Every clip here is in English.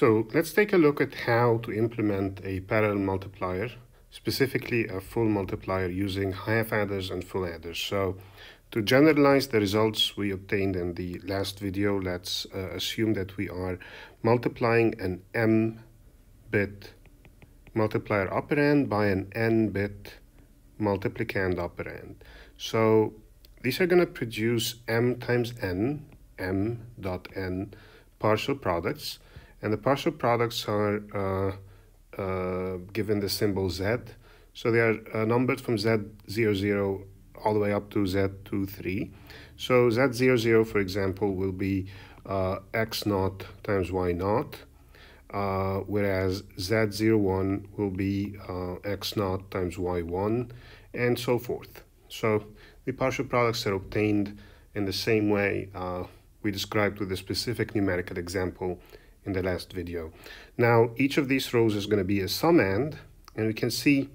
So let's take a look at how to implement a parallel multiplier, specifically a full multiplier using half adders and full adders. So to generalize the results we obtained in the last video, let's uh, assume that we are multiplying an m bit multiplier operand by an n bit multiplicand operand. So these are going to produce m times n, m dot n partial products. And the partial products are uh, uh, given the symbol Z. So they are uh, numbered from Z00 all the way up to Z23. So Z00, for example, will be X naught times Y naught. Uh, whereas Z01 will be uh, X0 times Y1 and so forth. So the partial products are obtained in the same way uh, we described with the specific numerical example in the last video. Now, each of these rows is going to be a sum and, and we can see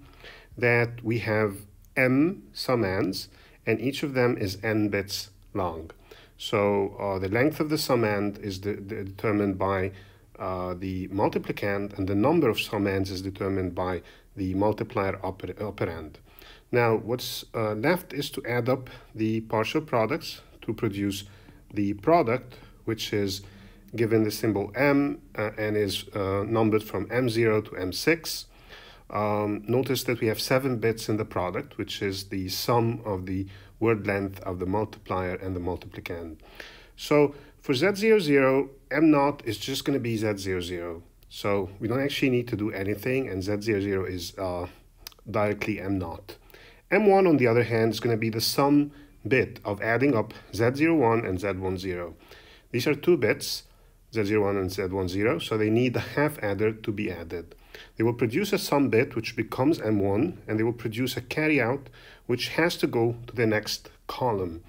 that we have m sum ends, and each of them is n bits long. So uh, the length of the sum end is de de determined by uh, the multiplicand, and the number of sum ends is determined by the multiplier oper operand. Now, what's uh, left is to add up the partial products to produce the product, which is given the symbol m uh, and is uh, numbered from m0 to m6. Um, notice that we have 7 bits in the product, which is the sum of the word length of the multiplier and the multiplicand. So for z00, m0 is just going to be z00. So we don't actually need to do anything, and z00 is uh, directly m0. m1, on the other hand, is going to be the sum bit of adding up z01 and z10. These are two bits Z01 and Z10, so they need the half adder to be added. They will produce a sum bit, which becomes M1, and they will produce a carry out, which has to go to the next column.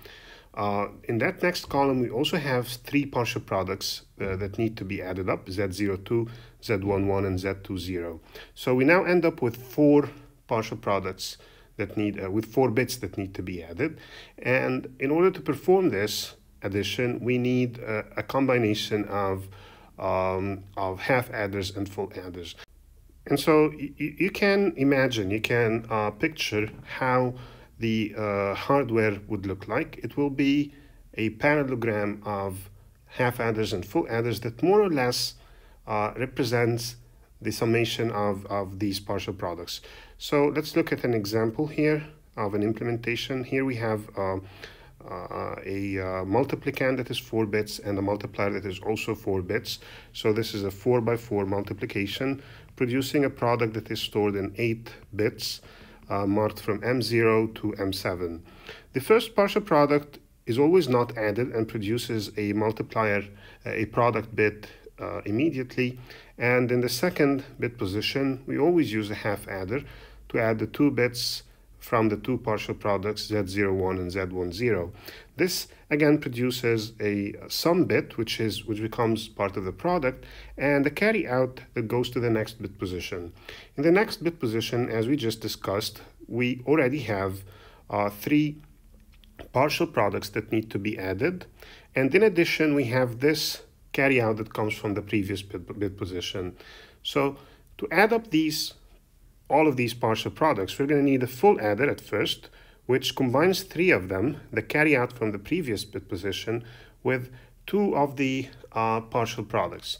Uh, in that next column, we also have three partial products uh, that need to be added up, Z02, Z11, and Z20. So we now end up with four partial products that need, uh, with four bits that need to be added. And in order to perform this, addition, we need a, a combination of, um, of half adders and full adders. And so you can imagine, you can uh, picture how the uh, hardware would look like. It will be a parallelogram of half adders and full adders that more or less uh, represents the summation of, of these partial products. So let's look at an example here of an implementation. Here we have um, uh, a uh, multiplicand that is 4 bits and a multiplier that is also 4 bits. So this is a 4 by 4 multiplication producing a product that is stored in 8 bits uh, marked from M0 to M7. The first partial product is always not added and produces a multiplier, a product bit uh, immediately. And in the second bit position, we always use a half adder to add the two bits from the two partial products Z01 and Z10. This again produces a sum bit which is which becomes part of the product and a carry out that goes to the next bit position. In the next bit position as we just discussed we already have uh, three partial products that need to be added and in addition we have this carry out that comes from the previous bit, bit position. So to add up these all of these partial products, we're going to need a full adder at first, which combines three of them, the carry out from the previous bit position, with two of the uh, partial products.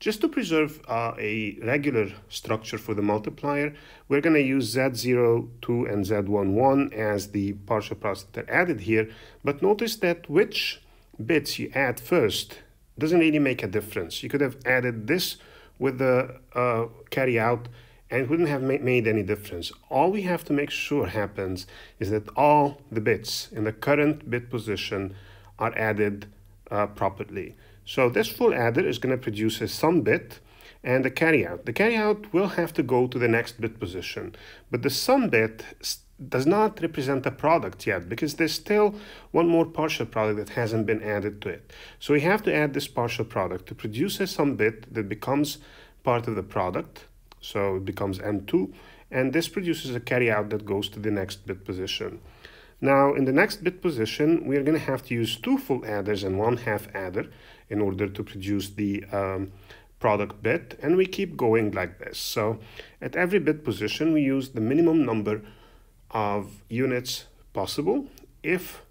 Just to preserve uh, a regular structure for the multiplier, we're going to use Z02 and Z11 as the partial products that are added here. But notice that which bits you add first doesn't really make a difference. You could have added this with the uh, carry out and wouldn't have made any difference. All we have to make sure happens is that all the bits in the current bit position are added uh, properly. So this full adder is going to produce a sum bit and a out. The carry out will have to go to the next bit position, but the sum bit does not represent a product yet because there's still one more partial product that hasn't been added to it. So we have to add this partial product to produce a sum bit that becomes part of the product so it becomes M2, and this produces a carry out that goes to the next bit position. Now, in the next bit position, we are going to have to use two full adders and one half adder in order to produce the um, product bit, and we keep going like this. So at every bit position, we use the minimum number of units possible. If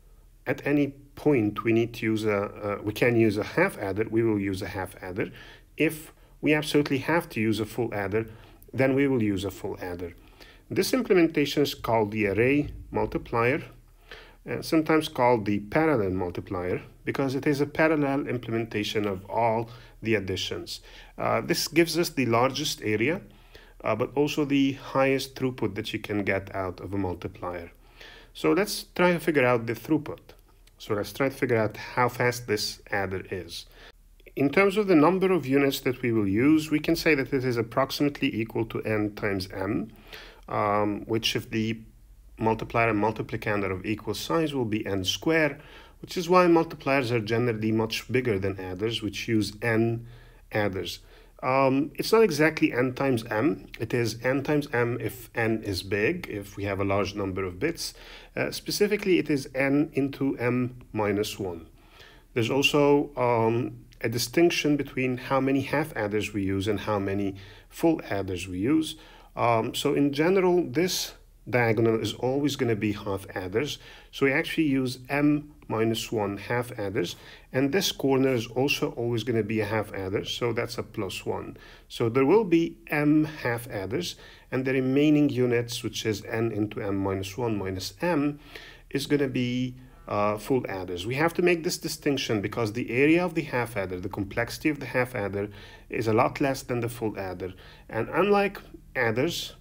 at any point we need to use a, uh, we can use a half adder, we will use a half adder. If we absolutely have to use a full adder, then we will use a full adder. This implementation is called the array multiplier and sometimes called the parallel multiplier because it is a parallel implementation of all the additions. Uh, this gives us the largest area, uh, but also the highest throughput that you can get out of a multiplier. So let's try to figure out the throughput. So let's try to figure out how fast this adder is. In terms of the number of units that we will use, we can say that it is approximately equal to n times m, um, which if the multiplier and multiplicand are of equal size will be n squared, which is why multipliers are generally much bigger than adders, which use n adders. Um, it's not exactly n times m. It is n times m if n is big, if we have a large number of bits. Uh, specifically, it is n into m minus 1. There's also um, a distinction between how many half adders we use and how many full adders we use. Um, so in general, this diagonal is always going to be half adders. So we actually use m minus 1 half adders. And this corner is also always going to be a half adder, so that's a plus 1. So there will be m half adders, and the remaining units, which is n into m minus 1 minus m, is going to be uh, full adders. We have to make this distinction because the area of the half adder, the complexity of the half adder, is a lot less than the full adder. And unlike adders,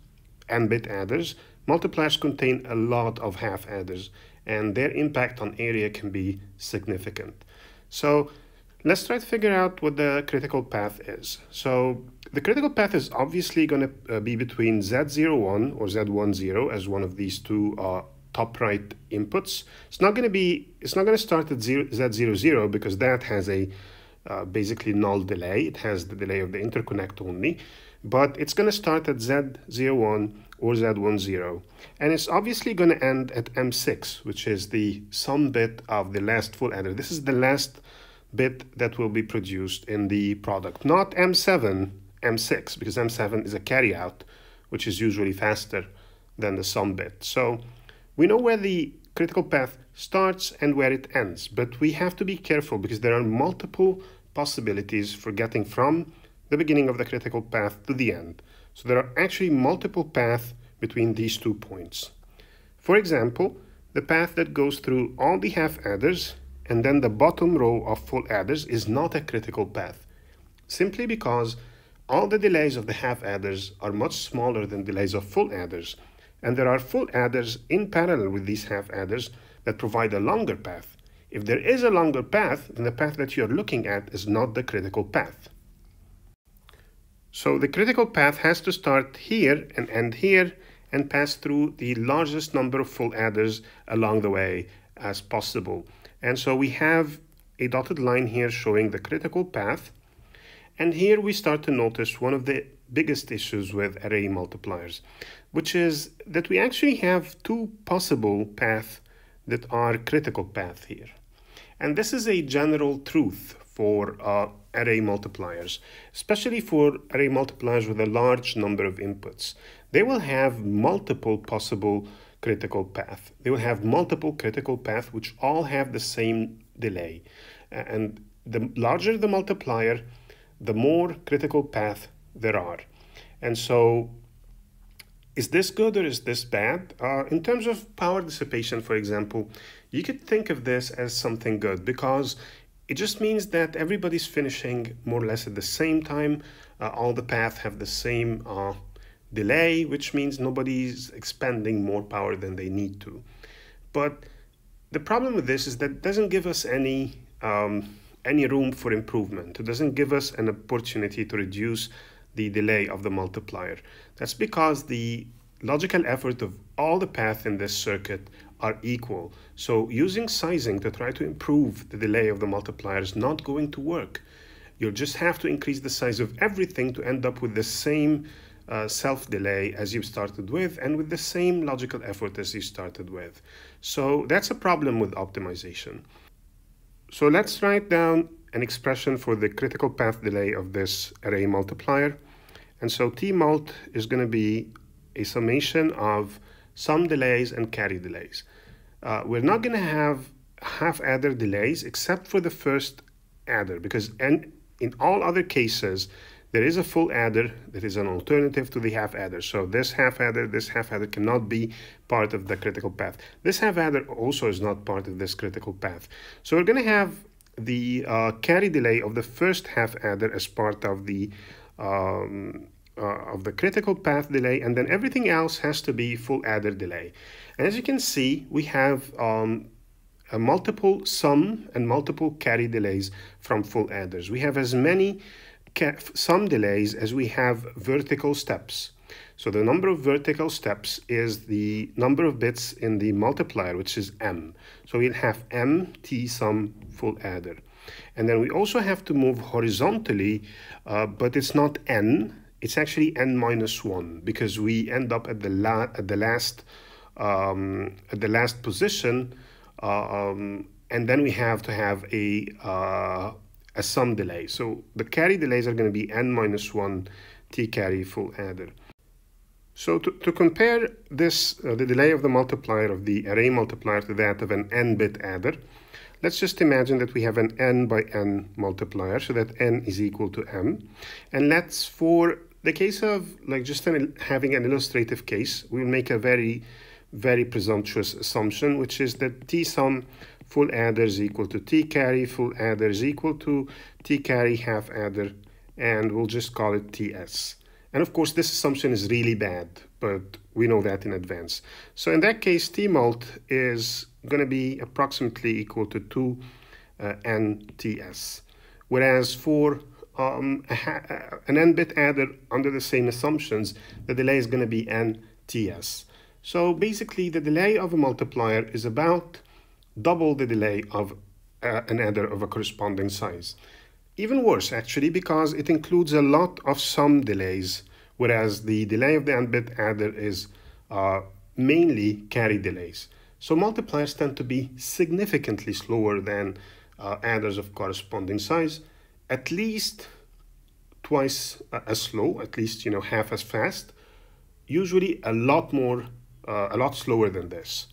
n-bit adders, multipliers contain a lot of half adders and their impact on area can be significant. So let's try to figure out what the critical path is. So the critical path is obviously going to uh, be between Z01 or Z10 as one of these two uh, top right inputs. It's not going to be, it's not going to start at zero, Z00 because that has a uh, basically null delay. It has the delay of the interconnect only, but it's going to start at Z01 or Z10. And it's obviously going to end at M6, which is the sum bit of the last full adder. This is the last bit that will be produced in the product, not M7, M6, because M7 is a carryout, which is usually faster than the sum bit. So we know where the critical path starts and where it ends, but we have to be careful because there are multiple possibilities for getting from the beginning of the critical path to the end. So there are actually multiple paths between these two points. For example, the path that goes through all the half adders and then the bottom row of full adders is not a critical path, simply because all the delays of the half adders are much smaller than delays of full adders and there are full adders in parallel with these half adders that provide a longer path. If there is a longer path, then the path that you are looking at is not the critical path. So the critical path has to start here and end here and pass through the largest number of full adders along the way as possible. And so we have a dotted line here showing the critical path. And here we start to notice one of the biggest issues with array multipliers which is that we actually have two possible paths that are critical path here. And this is a general truth for uh, array multipliers, especially for array multipliers with a large number of inputs. They will have multiple possible critical path. They will have multiple critical path which all have the same delay. And the larger the multiplier, the more critical path there are. And so is this good or is this bad? Uh, in terms of power dissipation, for example, you could think of this as something good because it just means that everybody's finishing more or less at the same time. Uh, all the paths have the same uh, delay, which means nobody's expending more power than they need to. But the problem with this is that it doesn't give us any um, any room for improvement. It doesn't give us an opportunity to reduce the delay of the multiplier. That's because the logical effort of all the paths in this circuit are equal. So using sizing to try to improve the delay of the multiplier is not going to work. You'll just have to increase the size of everything to end up with the same uh, self-delay as you started with and with the same logical effort as you started with. So that's a problem with optimization. So let's write down an expression for the critical path delay of this array multiplier. And so tmult is going to be a summation of some delays and carry delays. Uh, we're not going to have half adder delays except for the first adder because and in all other cases there is a full adder that is an alternative to the half adder. So this half adder, this half adder cannot be part of the critical path. This half adder also is not part of this critical path. So we're going to have the uh, carry delay of the first half adder as part of the um, uh, of the critical path delay and then everything else has to be full adder delay and as you can see we have um, a multiple sum and multiple carry delays from full adders we have as many sum delays as we have vertical steps so the number of vertical steps is the number of bits in the multiplier, which is m. So we'll have m t sum full adder. And then we also have to move horizontally, uh, but it's not n, it's actually n minus 1 because we end up at the, la at the last um, at the last position uh, um, and then we have to have a, uh, a sum delay. So the carry delays are going to be n minus 1 t carry full adder. So to, to compare this, uh, the delay of the multiplier of the array multiplier to that of an n-bit adder, let's just imagine that we have an n by n multiplier, so that n is equal to m. And let's, for the case of like just an, having an illustrative case, we'll make a very, very presumptuous assumption, which is that t sum full adder is equal to t carry, full adder is equal to t carry half adder, and we'll just call it ts. And of course, this assumption is really bad, but we know that in advance. So in that case, T mult is going to be approximately equal to 2 uh, NTS. Whereas for um, uh, an n bit adder under the same assumptions, the delay is going to be NTS. So basically, the delay of a multiplier is about double the delay of uh, an adder of a corresponding size. Even worse, actually, because it includes a lot of some delays, whereas the delay of the AND bit adder is uh, mainly carry delays. So multipliers tend to be significantly slower than uh, adders of corresponding size, at least twice uh, as slow, at least you know half as fast, usually a lot more, uh, a lot slower than this.